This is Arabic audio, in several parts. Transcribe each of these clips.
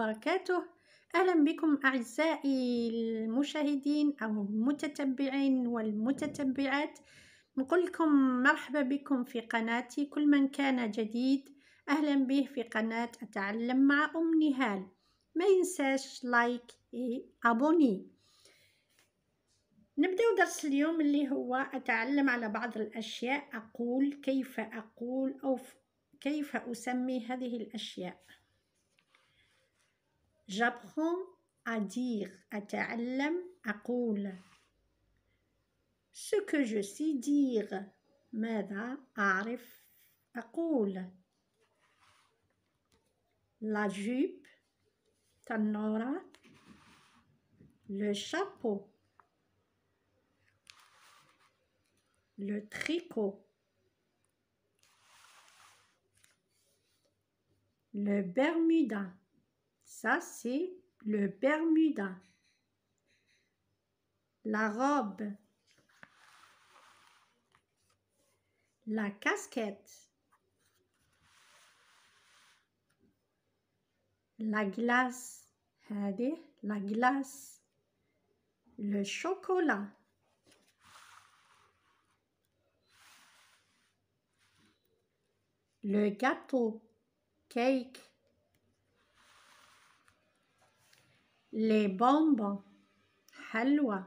وبركاته أهلا بكم أعزائي المشاهدين أو المتتبعين والمتتبعات نقول لكم مرحبا بكم في قناتي كل من كان جديد أهلا به في قناة أتعلم مع أم نهال ما ينساش لايك أبوني نبدأ درس اليوم اللي هو أتعلم على بعض الأشياء أقول كيف أقول أو كيف أسمي هذه الأشياء J'apprends à dire, à ta'allam, à coule Ce que je sais dire. arif, à coule La jupe, tanora. le chapeau, le tricot, le bermuda. Ça, c'est le Bermuda. La robe. La casquette. La glace. la glace. Le chocolat. Le gâteau. Cake. لي بونبون حلوى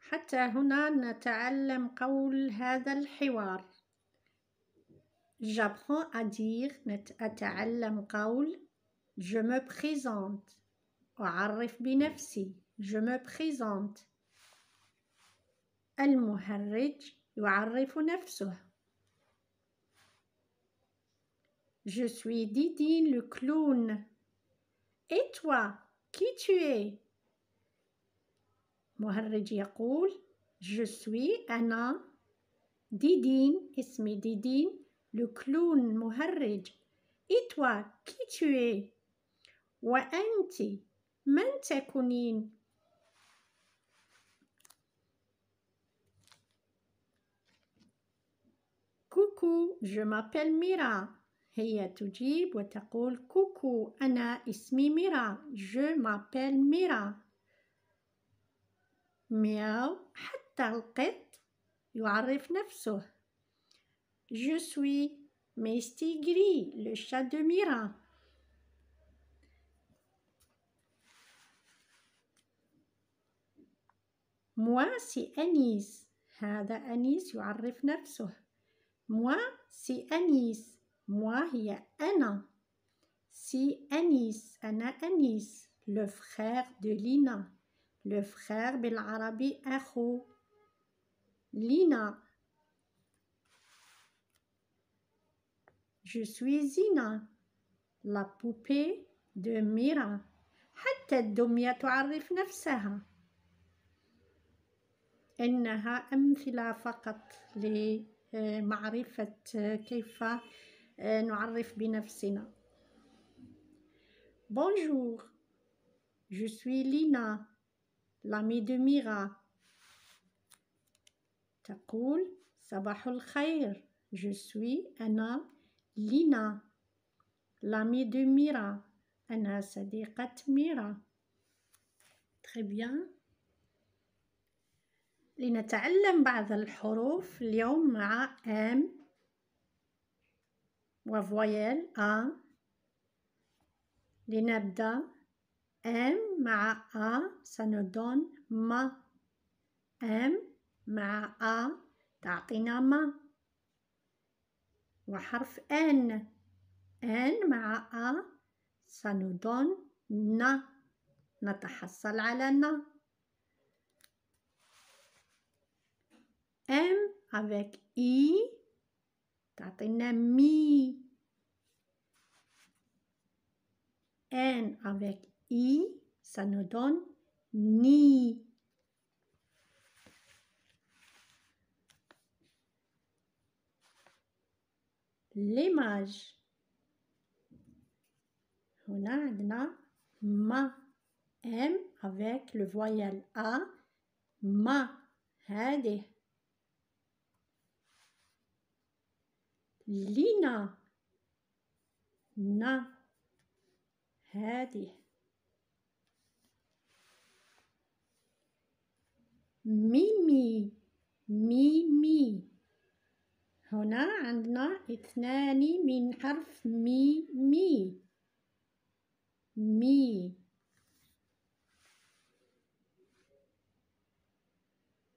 حتى هنا نتعلم قول هذا الحوار J'apprends أدير أتعلم قول Je me présente أعرف بنفسي Je me présente المهرج يعرف نفسه Je suis Didine le clown. Et toi, qui tu es مهرج Je suis Anna. Didin اسمي Didine, le clown مهرج Et toi, qui tu es Wa anti, تكونين Coucou, je m'appelle Mira. هي تجيب وتقول كوكو أنا اسمي ميرا جو مابيل ميرا مياو حتى القط يعرف نفسه جو سوي ميستي غري لو شا دو ميرا موا سي أنيس هذا أنيس يعرف نفسه موا سي أنيس moi il y a un an. Si Anis, Anna Anis, le frère de Lina, le frère بالعربي أخو Lina. Je suis Zina, la poupée de Mira. حتى الدمية تعرف نفسها. إنها أمثلة فقط آه، نعرف بنفسنا بونجور جو سوي لينا لامي دو ميرا تقول صباح الخير جو سوي أنا لينا لامي دو ميرا أنا صديقة ميرا. تري بيان لنتعلم بعض الحروف اليوم مع أم وفويل أ لنبدأ أم مع أ سندون ما أم مع أ تعطينا ما وحرف أن أن مع أ سندون نا نتحصل على نا أم avec I un mi. N avec I, ça nous donne ni. L'image. On a ma. M avec le voyelle A. Ma. Hein, لينا نا هذه ميمي ميمي هنا عندنا اثنان من حرف مي مي مي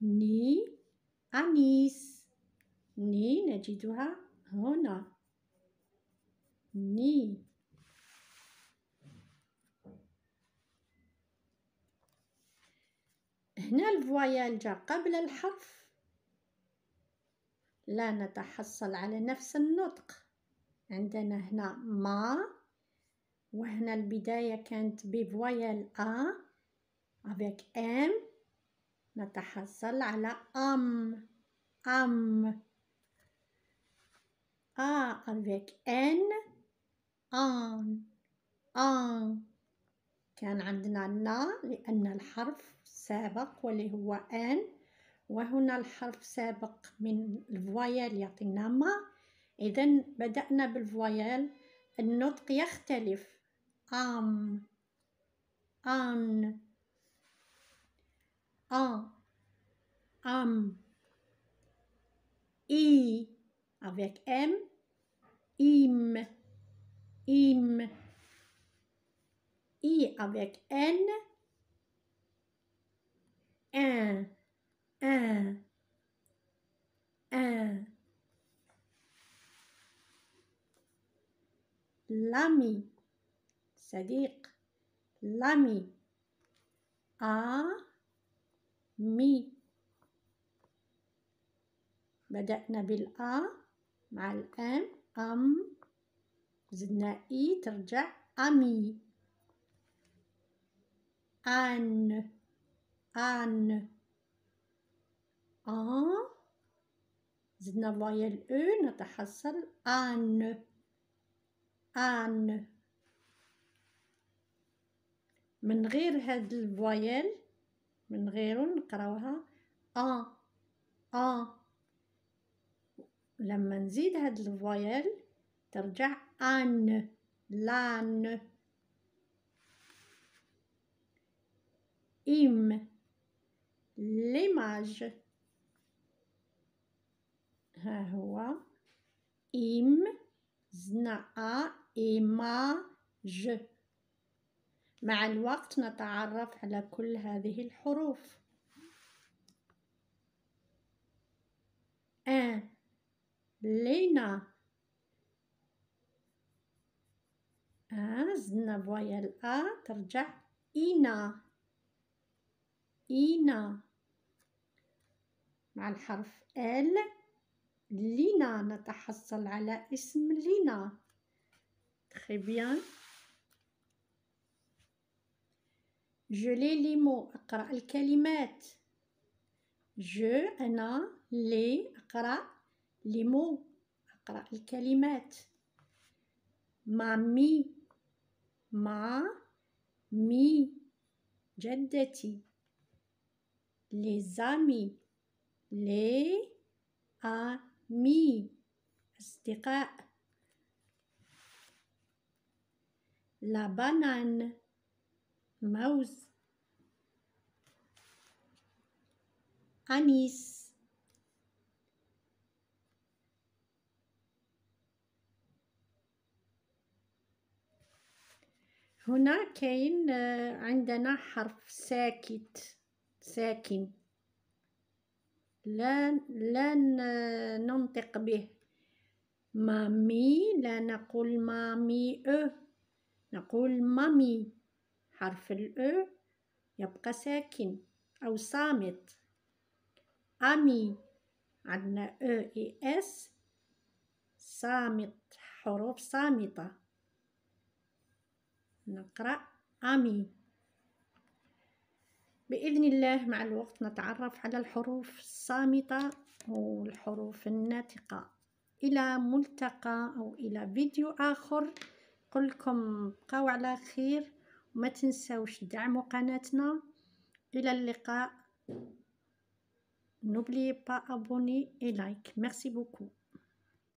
ني أنيس ني نجدها هنا ني هنا الفويال جاء قبل الحرف لا نتحصل على نفس النطق عندنا هنا ما وهنا البداية كانت بفوايال أ avec أم نتحصل على أم أم A آه، avec N on on كان عندنا لا لأن الحرف سابق واللي هو N وهنا الحرف سابق من الفوايال يعطينا ما إذا بدأنا بالفوايال النطق يختلف أم أن ا أم إي avec M im, im. I avec N, un, un, un. l'ami c'est-à-dire l'ami a, mi. بدأنا بالآ مع الأم أم زدنا إي ترجع أمي أن أن أن زدنا فوايا أو نتحصل أن أن من غير هاد الفوايل من غيرو نقراوها أ أ لما نزيد هاد الفويل ترجع ان لان ام ليماج ها هو ام زنا ايما ج مع الوقت نتعرف على كل هذه الحروف ان لينا Lena. آه، زدنا فوايال أ ترجع إينا إينا مع الحرف ال لينا نتحصل على اسم لينا تخي بيان جولي لي les أقرأ الكلمات جو أنا لي أقرأ لي مو اقرا الكلمات مامي ما مي جدتي لي زامي لي امي اصدقاء لا بانان موز أنيس هنا كاين آه، عندنا حرف ساكت ساكن لا لا ننطق به مامي لا نقول مامي او نقول مامي حرف الأ يبقى ساكن أو صامت أمي عندنا أ إي اس صامت حروف صامته نقرأ آمين بإذن الله مع الوقت نتعرف على الحروف الصامتة والحروف الناطقة إلى ملتقى أو إلى فيديو آخر نقول لكم بقاو على خير وما تنساوش دعموا قناتنا إلى اللقاء N'oubliez با ابوني اي لايك ميرسي بوكو